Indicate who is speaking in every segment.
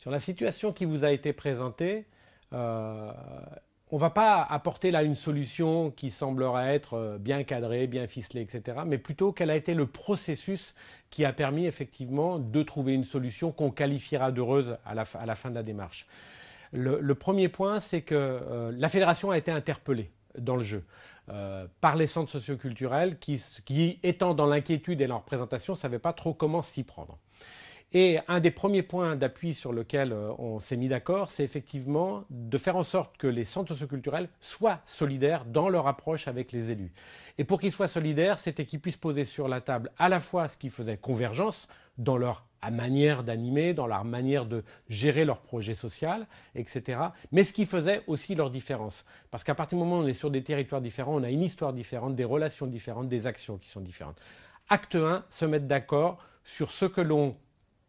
Speaker 1: Sur la situation qui vous a été présentée, euh, on ne va pas apporter là une solution qui semblerait être euh, bien cadrée, bien ficelée, etc. Mais plutôt quel a été le processus qui a permis effectivement de trouver une solution qu'on qualifiera d'heureuse à la, fin de la démarche. Le, premier point, c'est que euh, la fédération a été interpellée dans le jeu par les centres socioculturels qui, qui étant dans l'inquiétude et leur présentation, ne savaient pas trop comment s'y prendre. Et un des premiers points d'appui sur lequel euh, on s'est mis d'accord, c'est effectivement de faire en sorte que les centres socioculturels soient solidaires dans leur approche avec les élus. Et pour qu'ils soient solidaires, c'était qu'ils puissent poser sur la table à la fois ce qui faisait convergence dans leur manière d'animer, dans leur manière de gérer leur projet social, etc. Mais ce qui faisait aussi leur différence. Parce qu'à partir du moment où on est sur des territoires différents, on a une histoire différente, des relations différentes, des actions qui sont différentes. Acte 1, se mettre d'accord sur ce que l'on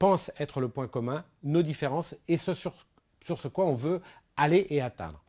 Speaker 1: pensent être le point commun, nos différences et ce sur, ce quoi on veut aller et atteindre.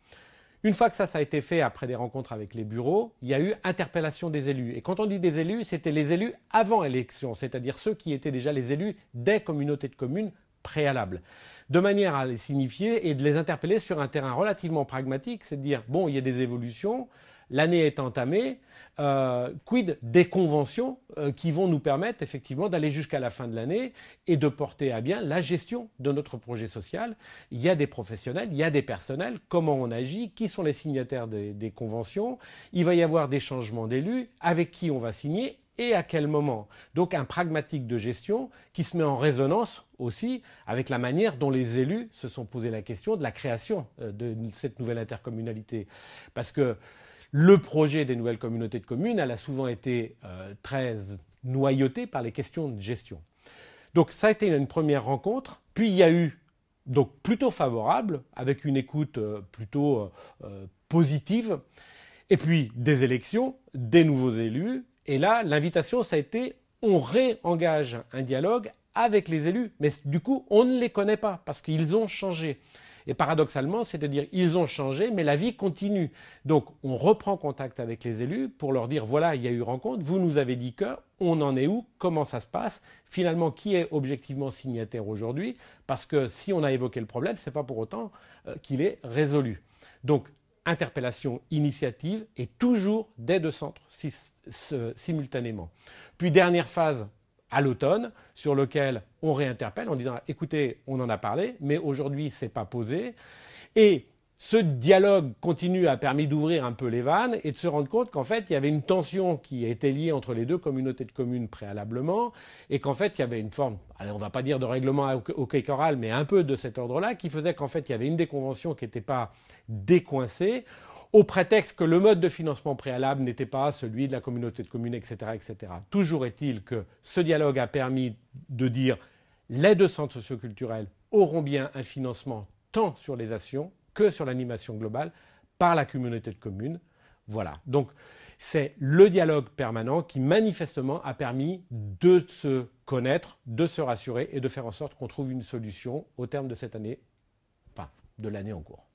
Speaker 1: Une fois que ça, ça a été fait après des rencontres avec les bureaux, il y a eu interpellation des élus. Et quand on dit des élus, c'était les élus avant élection, c'est-à-dire ceux qui étaient déjà les élus des communautés de communes préalables, de manière à les signifier et de les interpeller sur un terrain relativement pragmatique, c'est à dire, bon, il y a des évolutions, l'année est entamée, euh, quid des conventions euh, qui vont nous permettre effectivement d'aller jusqu'à la fin de l'année et de porter à bien la gestion de notre projet social. Il y a des professionnels, il y a des personnels, comment on agit, qui sont les signataires des, des conventions, il va y avoir des changements d'élus, avec qui on va signer et à quel moment. Donc un pragmatique de gestion qui se met en résonance aussi avec la manière dont les élus se sont posés la question de la création euh, de cette nouvelle intercommunalité. Parce que le projet des nouvelles communautés de communes, elle a souvent été euh, très noyautée par les questions de gestion. Donc ça a été une première rencontre, puis il y a eu donc plutôt favorable, avec une écoute euh, plutôt euh, positive, et puis des élections, des nouveaux élus, et là l'invitation ça a été on réengage un dialogue avec les élus, mais du coup on ne les connaît pas parce qu'ils ont changé. Et paradoxalement, c'est-à-dire ils ont changé, mais la vie continue. Donc on reprend contact avec les élus pour leur dire voilà, il y a eu rencontre, vous nous avez dit que, on en est où, comment ça se passe, finalement qui est objectivement signataire aujourd'hui, parce que si on a évoqué le problème, ce n'est pas pour autant euh, qu'il est résolu. Donc interpellation, initiative, et toujours des deux centres euh, simultanément. Puis dernière phase, à l'automne, sur lequel on réinterpelle en disant écoutez, on en a parlé, mais aujourd'hui, c'est pas posé. Et ce dialogue continu a permis d'ouvrir un peu les vannes et de se rendre compte qu'en fait, il y avait une tension qui était liée entre les deux communautés de communes préalablement et qu'en fait, il y avait une forme, on ne va pas dire de règlement au Coral, mais un peu de cet ordre-là, qui faisait qu'en fait, il y avait une déconvention qui n'était pas décoincée au prétexte que le mode de financement préalable n'était pas celui de la communauté de communes, etc. etc. Toujours est-il que ce dialogue a permis de dire les deux centres socioculturels auront bien un financement tant sur les actions que sur l'animation globale par la communauté de communes. Voilà. Donc, c'est le dialogue permanent qui manifestement a permis de se connaître, de se rassurer et de faire en sorte qu'on trouve une solution au terme de cette année, enfin, de l'année en cours.